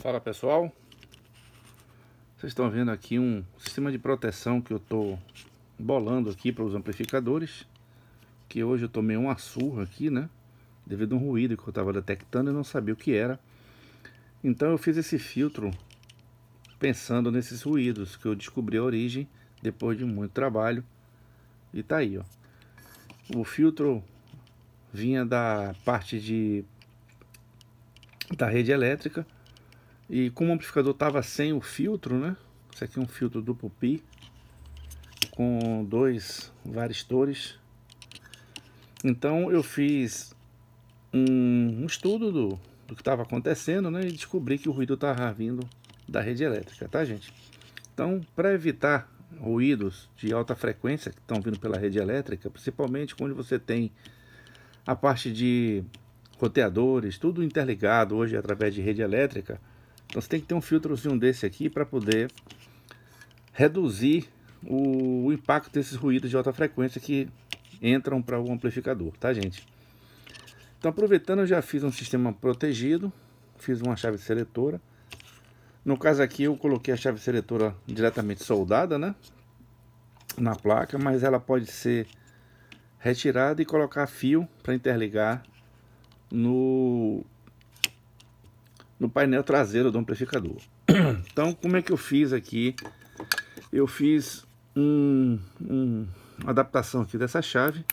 Fala pessoal, vocês estão vendo aqui um sistema de proteção que eu estou bolando aqui para os amplificadores Que hoje eu tomei uma surra aqui, né? Devido a um ruído que eu estava detectando e não sabia o que era Então eu fiz esse filtro pensando nesses ruídos que eu descobri a origem depois de muito trabalho E tá aí, ó O filtro vinha da parte de da rede elétrica e como o amplificador estava sem o filtro, né? Isso aqui é um filtro duplo pi com dois varistores. Então eu fiz um, um estudo do, do que estava acontecendo, né? E descobri que o ruído estava vindo da rede elétrica, tá, gente? Então, para evitar ruídos de alta frequência que estão vindo pela rede elétrica, principalmente quando você tem a parte de roteadores, tudo interligado hoje através de rede elétrica, então você tem que ter um filtrozinho desse aqui para poder reduzir o, impacto desses ruídos de alta frequência que entram para o amplificador, tá gente? Então aproveitando eu já fiz um sistema protegido, fiz uma chave seletora. No caso aqui eu coloquei a chave seletora diretamente soldada, né? Na placa, mas ela pode ser retirada e colocar fio para interligar no no painel traseiro do amplificador. Então, como é que eu fiz aqui? Eu fiz um, um, uma adaptação aqui dessa chave.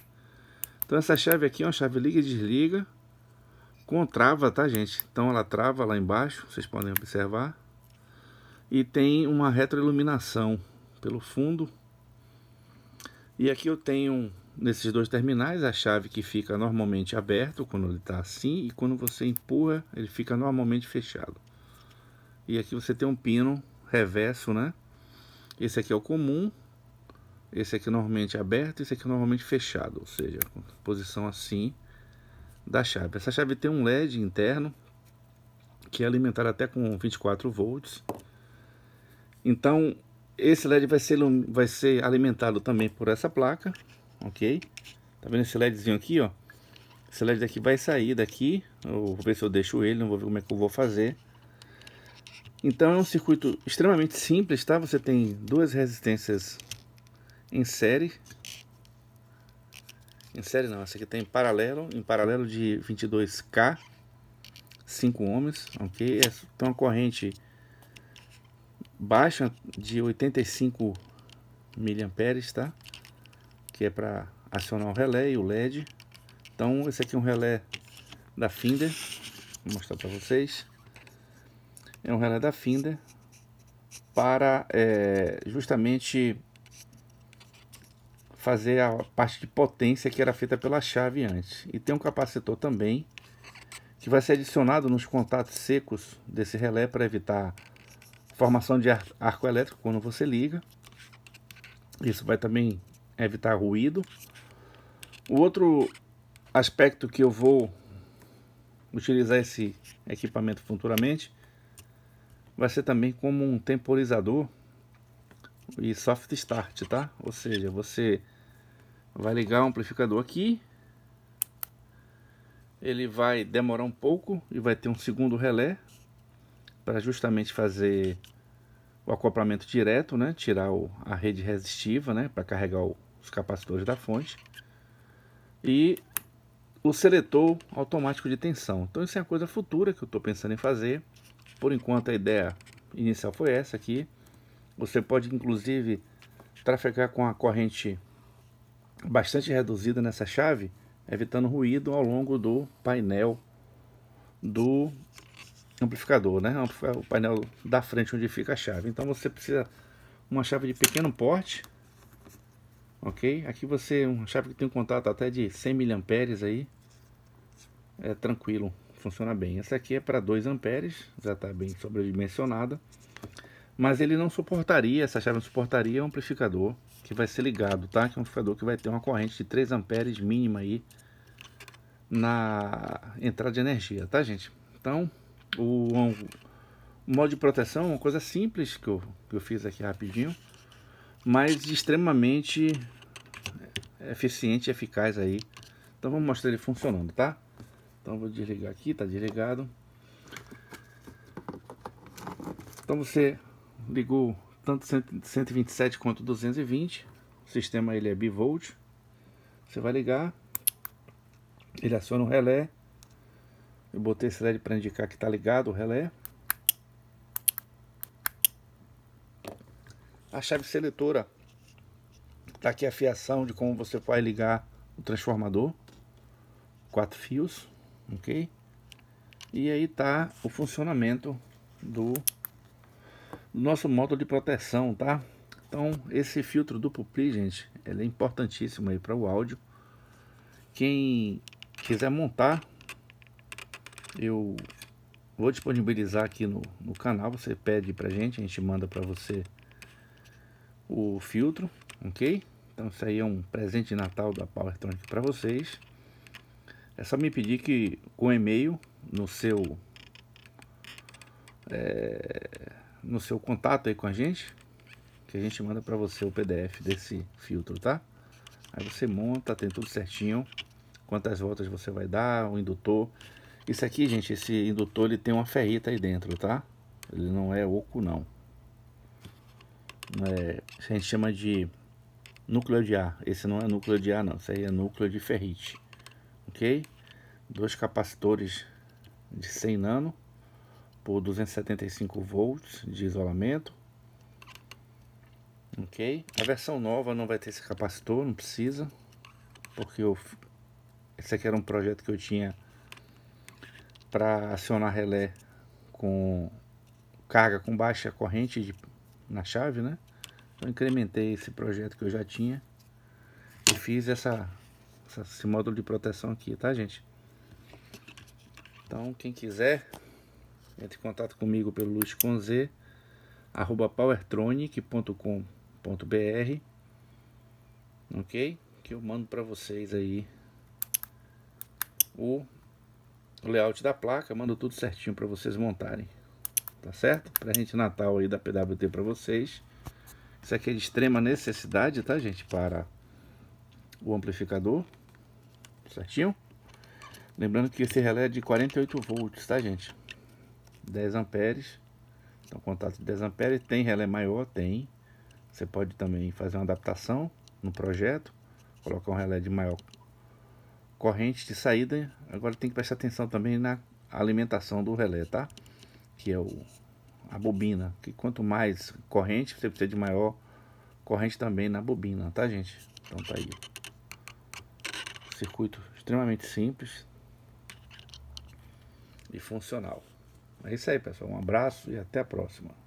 Então, essa chave aqui é uma chave liga e desliga com trava, tá, gente? Então, ela trava lá embaixo, vocês podem observar. E tem uma retroiluminação pelo fundo. E aqui eu tenho nesses dois terminais, a chave que fica normalmente aberto quando ele está assim e quando você empurra ele fica normalmente fechado. E aqui você tem um pino reverso, né? Esse aqui é o comum, esse aqui normalmente aberto, esse aqui normalmente fechado, ou seja, posição assim da chave. Essa chave tem um LED interno que é alimentado até com 24 volts. Então esse LED vai ser, vai ser alimentado também por essa placa ok? Tá vendo esse LEDzinho aqui, ó? Esse LED daqui vai sair daqui, eu vou ver se eu deixo ele, não vou ver como é que eu vou fazer. Então é um circuito extremamente simples, tá? Você tem duas resistências em série. Em série não, essa aqui tem tá em paralelo, em paralelo de 22K, 5 ohms, ok? É, então a corrente baixa de 85 miliamperes, tá? que é para acionar o relé e o LED. Então esse aqui é um relé da Finder, vou mostrar para vocês. É um relé da Finder para é, justamente fazer a parte de potência que era feita pela chave antes. E tem um capacitor também que vai ser adicionado nos contatos secos desse relé para evitar formação de arco elétrico quando você liga. Isso vai também evitar ruído. O outro aspecto que eu vou utilizar esse equipamento futuramente vai ser também como um temporizador e soft start, tá? Ou seja, você vai ligar o amplificador aqui, ele vai demorar um pouco e vai ter um segundo relé para justamente fazer o acoplamento direto, né? Tirar o, a rede resistiva, né? Para carregar o, os capacitores da fonte, e o seletor automático de tensão. Então isso é uma coisa futura que eu estou pensando em fazer. Por enquanto a ideia inicial foi essa aqui. Você pode inclusive trafegar com a corrente bastante reduzida nessa chave, evitando ruído ao longo do painel do amplificador, né? O painel da frente onde fica a chave. Então você precisa uma chave de pequeno porte ok? Aqui você, é um chave que tem um contato até de 100 mA aí, é tranquilo, funciona bem. Essa aqui é para 2 amperes, já está bem sobredimensionada, mas ele não suportaria, essa chave não suportaria um amplificador que vai ser ligado, tá? Que é um amplificador que vai ter uma corrente de 3 amperes mínima aí na entrada de energia, tá gente? Então, o, o modo de proteção, é uma coisa simples que eu, que eu fiz aqui rapidinho, mas extremamente eficiente e eficaz aí. Então vamos mostrar ele funcionando, tá? Então vou desligar aqui, tá desligado. Então você ligou tanto 127 quanto 220. O sistema ele é bivolt. Você vai ligar, ele aciona o relé. Eu botei esse LED para indicar que está ligado o relé. A chave seletora Tá aqui a fiação de como você vai ligar o transformador. Quatro fios, ok? E aí tá o funcionamento do, nosso módulo de proteção, tá? Então, esse filtro duplo pli, gente, ele é importantíssimo aí para o áudio. Quem quiser montar, eu vou disponibilizar aqui no, no canal, você pede para gente, a gente manda para você o filtro, ok? Então isso aí é um presente de Natal da Powertronic para vocês. É só me pedir que com e-mail no seu é, no seu contato aí com a gente, que a gente manda para você o PDF desse filtro, tá? Aí você monta, tem tudo certinho, quantas voltas você vai dar, o indutor. Isso aqui, gente, esse indutor ele tem uma ferrita aí dentro, tá? Ele não é oco não. É, a gente chama de núcleo de ar. Esse não é núcleo de ar, não. Isso aí é núcleo de ferrite. Ok? Dois capacitores de 100 nano por 275 volts de isolamento. Ok? A versão nova não vai ter esse capacitor, não precisa. Porque eu, esse aqui era um projeto que eu tinha para acionar relé com carga com baixa corrente de, na chave, né? Então incrementei esse projeto que eu já tinha e fiz essa, essa, esse módulo de proteção aqui, tá gente? Então quem quiser, entre em contato comigo pelo Z, arroba powertronic.com.br Ok? Que eu mando para vocês aí o layout da placa, mando tudo certinho para vocês montarem, tá certo? gente Natal aí da PWT para vocês. Isso aqui é de extrema necessidade, tá, gente? Para o amplificador, certinho? Lembrando que esse relé é de 48 volts, tá, gente? 10 amperes. Então, contato de 10 amperes. Tem relé maior? Tem. Você pode também fazer uma adaptação no projeto. Colocar um relé de maior corrente de saída. Agora tem que prestar atenção também na alimentação do relé, tá? Que é o a bobina. Que quanto mais corrente, você precisa de maior corrente também na bobina, tá gente? Então tá aí. Circuito extremamente simples e funcional. É isso aí, pessoal. Um abraço e até a próxima.